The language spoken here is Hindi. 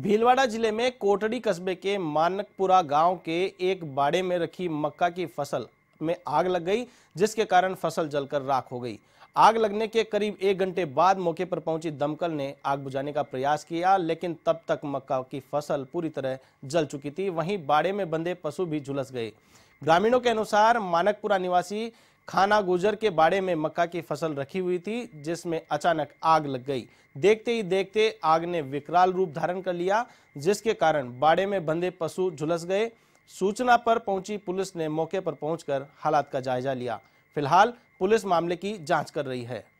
भीलवाड़ा जिले में कोटड़ी कस्बे के मानकपुरा गांव के एक बाड़े में रखी मक्का की फसल में आग लग गई जिसके कारण फसल जलकर राख हो गई आग लगने के करीब एक घंटे बाद मौके पर पहुंची दमकल ने आग बुझाने का प्रयास किया लेकिन तब तक मक्का की फसल पूरी तरह जल चुकी थी वहीं बाड़े में बंधे पशु भी झुलस गए ग्रामीणों के अनुसार मानकपुरा निवासी खाना गुजर के बाड़े में मक्का की फसल रखी हुई थी जिसमें अचानक आग लग गई देखते ही देखते आग ने विकराल रूप धारण कर लिया जिसके कारण बाड़े में बंधे पशु झुलस गए सूचना पर पहुंची पुलिस ने मौके पर पहुंचकर हालात का जायजा लिया फिलहाल पुलिस मामले की जांच कर रही है